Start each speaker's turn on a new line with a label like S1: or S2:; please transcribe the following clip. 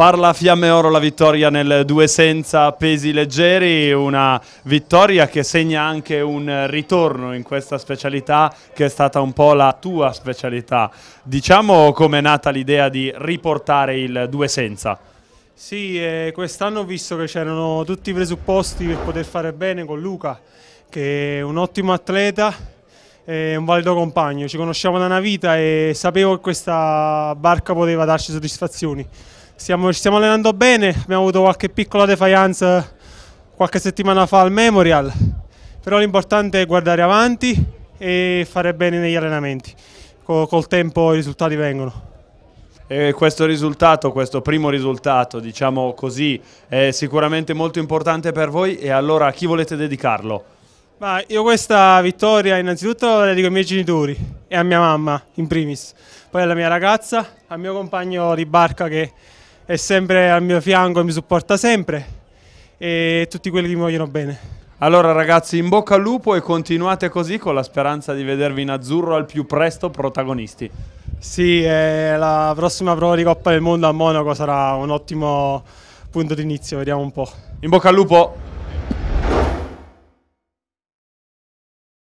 S1: Parla Fiamme Oro la vittoria nel due senza pesi leggeri, una vittoria che segna anche un ritorno in questa specialità che è stata un po' la tua specialità. Diciamo come è nata l'idea di riportare il due senza.
S2: Sì, eh, quest'anno ho visto che c'erano tutti i presupposti per poter fare bene con Luca, che è un ottimo atleta e un valido compagno. Ci conosciamo da una vita e sapevo che questa barca poteva darci soddisfazioni Stiamo, ci stiamo allenando bene, abbiamo avuto qualche piccola defiance qualche settimana fa al Memorial, però l'importante è guardare avanti e fare bene negli allenamenti, col, col tempo i risultati vengono.
S1: E questo risultato, questo primo risultato, diciamo così, è sicuramente molto importante per voi e allora a chi volete
S2: dedicarlo? Ma io questa vittoria innanzitutto la dedico ai miei genitori e a mia mamma in primis, poi alla mia ragazza, al mio compagno di barca che è sempre al mio fianco e mi supporta sempre e tutti quelli che mi vogliono bene.
S1: Allora ragazzi, in bocca al lupo e continuate così con la speranza di vedervi in azzurro al più presto protagonisti.
S2: Sì, eh, la prossima prova di Coppa del Mondo a Monaco sarà un ottimo punto d'inizio, vediamo un po'. In bocca al lupo!